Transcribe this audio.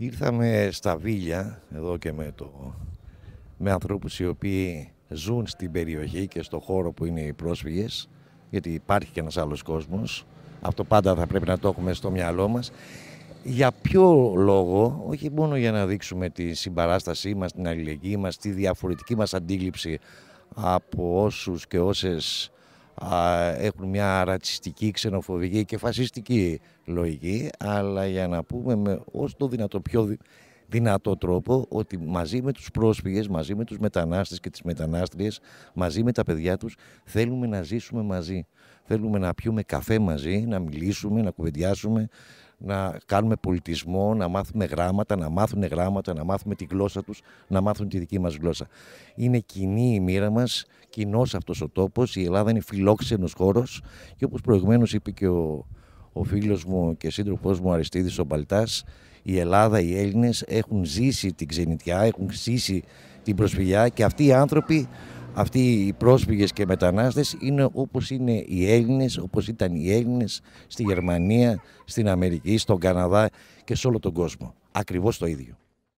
Ήρθαμε στα Βίλια, εδώ και με, το, με ανθρώπους οι οποίοι ζουν στην περιοχή και στο χώρο που είναι οι πρόσφυγες, γιατί υπάρχει και ένας άλλος κόσμος. Αυτό πάντα θα πρέπει να το έχουμε στο μυαλό μας. Για ποιο λόγο, όχι μόνο για να δείξουμε τη συμπαράστασή μας, την αλληλεγγύη μας, τη διαφορετική μας αντίληψη από όσους και όσες α, έχουν μια ρατσιστική, ξενοφοβική και φασιστική λογική, αλλά για να πούμε με όσο το δυνατό πιο δυνατό τρόπο ότι μαζί με τους πρόσφυγες, μαζί με τους μετανάστες και τις μετανάστριες, μαζί με τα παιδιά τους, θέλουμε να ζήσουμε μαζί. Θέλουμε να πιούμε καφέ μαζί, να μιλήσουμε, να κουβεντιάσουμε, να κάνουμε πολιτισμό, να μάθουμε γράμματα, να μάθουν γράμματα, να μάθουμε τη γλώσσα τους, να μάθουν τη δική μας γλώσσα. Είναι κοινή η μοίρα μας, κοινός αυτός ο τόπος, η Ελλάδα είναι φιλόξενος χώρος και όπως προηγουμένως είπε και ο, ο φίλος μου και σύντροφός μου Αριστίδης ο Μπαλτάς, η Ελλάδα, οι Έλληνες, έχουν ζήσει την ξενιτιά, έχουν ζήσει την προσφυγιά και αυτοί οι άνθρωποι, αυτοί οι πρόσφυγες και μετανάστες είναι όπως είναι οι Έλληνες, όπως ήταν οι Έλληνες στη Γερμανία, στην Αμερική, στον Καναδά και σε όλο τον κόσμο. Ακριβώς το ίδιο.